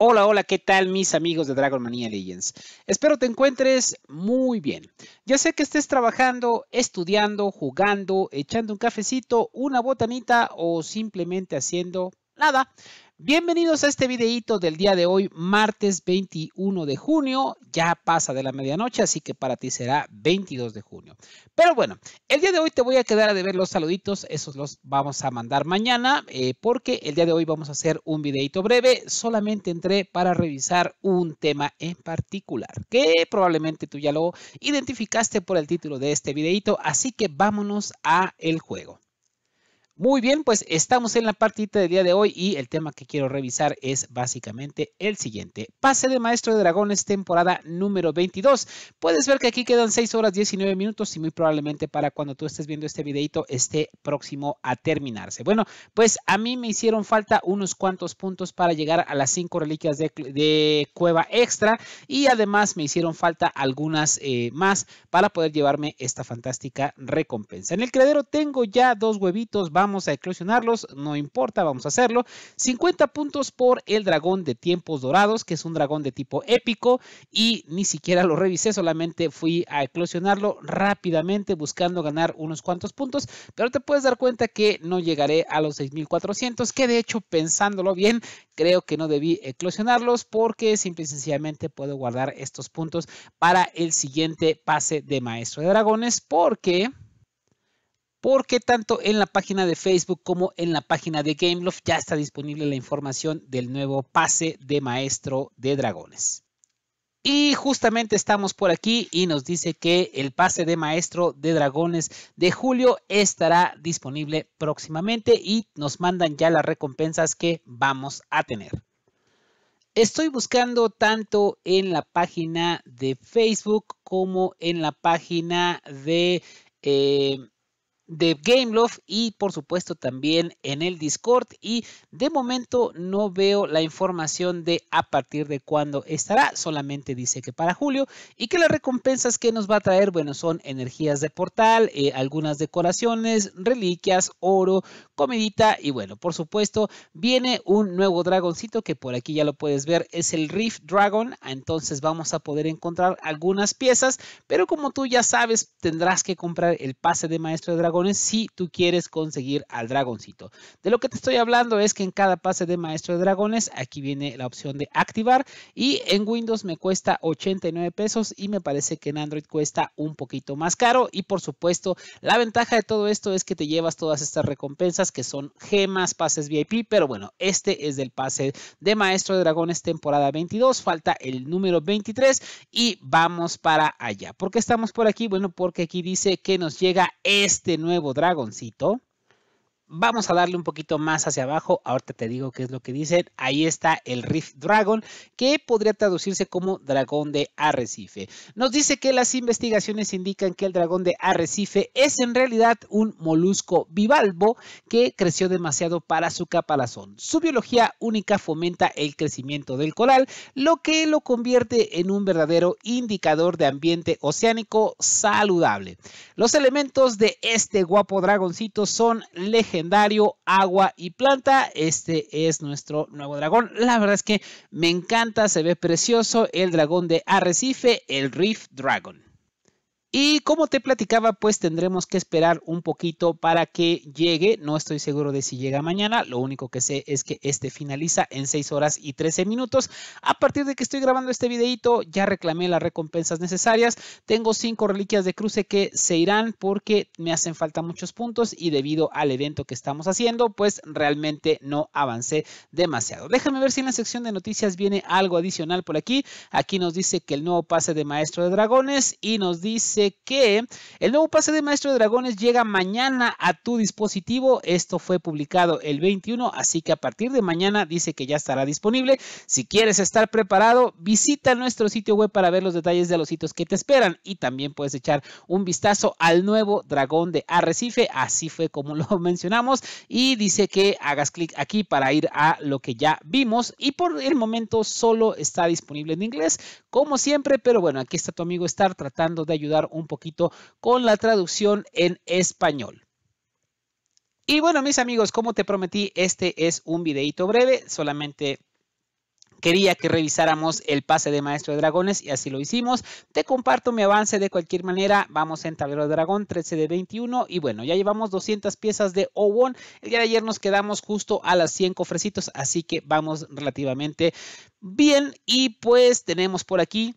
Hola, hola, ¿qué tal mis amigos de Dragon Mania Legends? Espero te encuentres muy bien. Ya sé que estés trabajando, estudiando, jugando, echando un cafecito, una botanita o simplemente haciendo nada. Bienvenidos a este videíto del día de hoy, martes 21 de junio. Ya pasa de la medianoche, así que para ti será 22 de junio. Pero bueno, el día de hoy te voy a quedar a deber los saluditos. Esos los vamos a mandar mañana, eh, porque el día de hoy vamos a hacer un videíto breve. Solamente entré para revisar un tema en particular, que probablemente tú ya lo identificaste por el título de este videíto. Así que vámonos a el juego. Muy bien, pues estamos en la partita del día de hoy y el tema que quiero revisar es básicamente el siguiente. Pase de Maestro de Dragones, temporada número 22. Puedes ver que aquí quedan 6 horas 19 minutos y muy probablemente para cuando tú estés viendo este videito esté próximo a terminarse. Bueno, pues a mí me hicieron falta unos cuantos puntos para llegar a las 5 reliquias de, cueva extra y además me hicieron falta algunas eh, más para poder llevarme esta fantástica recompensa. En el creadero tengo ya dos huevitos, vamos vamos a eclosionarlos, no importa, vamos a hacerlo. 50 puntos por el dragón de tiempos dorados, que es un dragón de tipo épico y ni siquiera lo revisé, solamente fui a eclosionarlo rápidamente buscando ganar unos cuantos puntos, pero te puedes dar cuenta que no llegaré a los 6400, que de hecho pensándolo bien, creo que no debí eclosionarlos porque simple y sencillamente puedo guardar estos puntos para el siguiente pase de maestro de dragones porque porque tanto en la página de Facebook como en la página de Gameloft ya está disponible la información del nuevo pase de maestro de dragones. Y justamente estamos por aquí y nos dice que el pase de maestro de dragones de julio estará disponible próximamente y nos mandan ya las recompensas que vamos a tener. Estoy buscando tanto en la página de Facebook como en la página de eh, de Gameloft y por supuesto también en el Discord y de momento no veo la información de a partir de cuándo estará, solamente dice que para julio y que las recompensas que nos va a traer, bueno, son energías de portal, eh, algunas decoraciones, reliquias, oro, comidita y bueno, por supuesto viene un nuevo dragoncito que por aquí ya lo puedes ver, es el Rift Dragon, entonces vamos a poder encontrar algunas piezas, pero como tú ya sabes, tendrás que comprar el pase de maestro de dragón si tú quieres conseguir al dragoncito. De lo que te estoy hablando es que en cada pase de maestro de dragones, aquí viene la opción de activar y en Windows me cuesta 89 pesos y me parece que en Android cuesta un poquito más caro y por supuesto la ventaja de todo esto es que te llevas todas estas recompensas que son gemas, pases VIP, pero bueno, este es del pase de maestro de dragones temporada 22, falta el número 23 y vamos para allá. porque estamos por aquí? Bueno, porque aquí dice que nos llega este nuevo nuevo dragoncito Vamos a darle un poquito más hacia abajo. Ahorita te digo qué es lo que dicen. Ahí está el reef Dragon, que podría traducirse como dragón de arrecife. Nos dice que las investigaciones indican que el dragón de arrecife es en realidad un molusco bivalvo que creció demasiado para su capalazón, Su biología única fomenta el crecimiento del coral, lo que lo convierte en un verdadero indicador de ambiente oceánico saludable. Los elementos de este guapo dragoncito son legendarios legendario, agua y planta. Este es nuestro nuevo dragón. La verdad es que me encanta, se ve precioso el dragón de Arrecife, el Reef Dragon. Y como te platicaba, pues tendremos que esperar un poquito para que llegue. No estoy seguro de si llega mañana. Lo único que sé es que este finaliza en 6 horas y 13 minutos. A partir de que estoy grabando este videito, ya reclamé las recompensas necesarias. Tengo 5 reliquias de cruce que se irán porque me hacen falta muchos puntos y debido al evento que estamos haciendo, pues realmente no avancé demasiado. Déjame ver si en la sección de noticias viene algo adicional por aquí. Aquí nos dice que el nuevo pase de Maestro de Dragones y nos dice que el nuevo pase de Maestro de Dragones llega mañana a tu dispositivo. Esto fue publicado el 21, así que a partir de mañana dice que ya estará disponible. Si quieres estar preparado, visita nuestro sitio web para ver los detalles de los sitios que te esperan y también puedes echar un vistazo al nuevo dragón de Arrecife. Así fue como lo mencionamos y dice que hagas clic aquí para ir a lo que ya vimos y por el momento solo está disponible en inglés como siempre, pero bueno, aquí está tu amigo Star tratando de ayudar un poquito con la traducción en español. Y bueno, mis amigos, como te prometí, este es un videito breve, solamente Quería que revisáramos el pase de Maestro de Dragones y así lo hicimos. Te comparto mi avance de cualquier manera. Vamos en Tablero de Dragón 13 de 21 y bueno, ya llevamos 200 piezas de o El día de ayer nos quedamos justo a las 100 cofrecitos, así que vamos relativamente bien. Y pues tenemos por aquí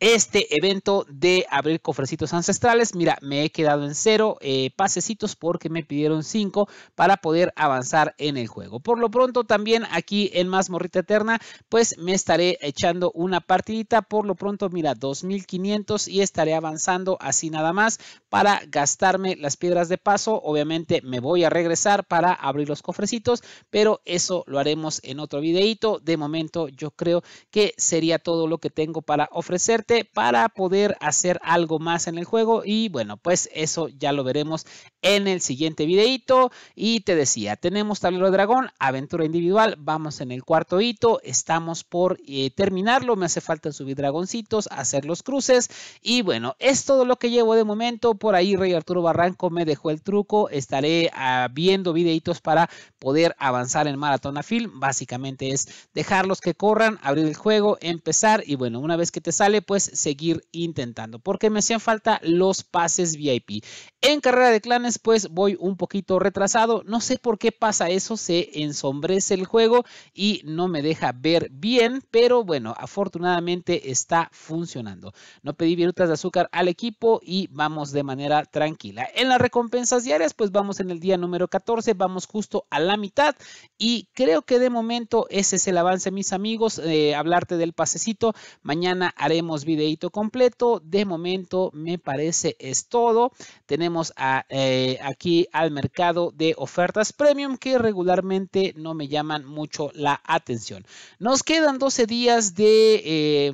este evento de abrir cofrecitos ancestrales. Mira, me he quedado en cero eh, pasecitos porque me pidieron cinco para poder avanzar en el juego. Por lo pronto también aquí en Más Morrita Eterna, pues me estaré echando una partidita. Por lo pronto, mira, 2500 y estaré avanzando así nada más para gastarme las piedras de paso. Obviamente me voy a regresar para abrir los cofrecitos, pero eso lo haremos en otro videito. De momento yo creo que sería todo lo que tengo para ofrecerte para poder hacer algo más en el juego y bueno, pues eso ya lo veremos en el siguiente videito y te decía, tenemos tablero de dragón, aventura individual, vamos en el cuarto hito, estamos por eh, terminarlo, me hace falta subir dragoncitos, hacer los cruces y bueno, es todo lo que llevo de momento, por ahí Rey Arturo Barranco me dejó el truco, estaré ah, viendo videitos para poder avanzar en Maratona a Film, básicamente es dejarlos que corran, abrir el juego, empezar y bueno, una vez que te sale pues seguir intentando, porque me hacían falta los pases VIP. En carrera de clanes, pues voy un poquito retrasado. No sé por qué pasa eso, se ensombrece el juego y no me deja ver bien, pero bueno, afortunadamente está funcionando. No pedí virutas de azúcar al equipo y vamos de manera tranquila. En las recompensas diarias, pues vamos en el día número 14, vamos justo a la mitad y creo que de momento ese es el avance, mis amigos. Eh, hablarte del pasecito, mañana haremos videito completo. De momento me parece es todo. Tenemos eh, aquí al mercado de ofertas premium que regularmente no me llaman mucho la atención. Nos quedan 12 días de... Eh,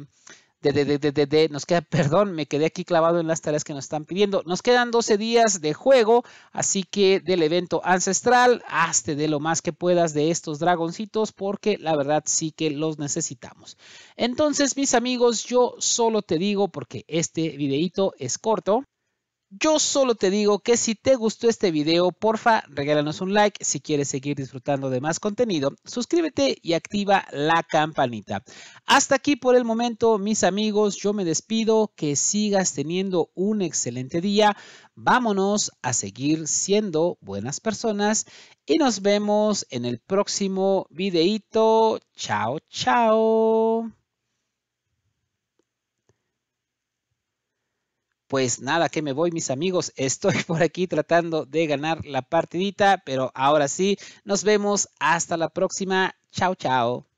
de, de, de, nos queda, perdón, me quedé aquí clavado en las tareas que nos están pidiendo. Nos quedan 12 días de juego, así que del evento ancestral, hazte de lo más que puedas de estos dragoncitos, porque la verdad sí que los necesitamos. Entonces, mis amigos, yo solo te digo, porque este videito es corto, yo solo te digo que si te gustó este video, porfa, regálanos un like. Si quieres seguir disfrutando de más contenido, suscríbete y activa la campanita. Hasta aquí por el momento, mis amigos. Yo me despido. Que sigas teniendo un excelente día. Vámonos a seguir siendo buenas personas y nos vemos en el próximo videito. Chao, chao. pues nada, que me voy mis amigos, estoy por aquí tratando de ganar la partidita, pero ahora sí, nos vemos hasta la próxima, chao chao.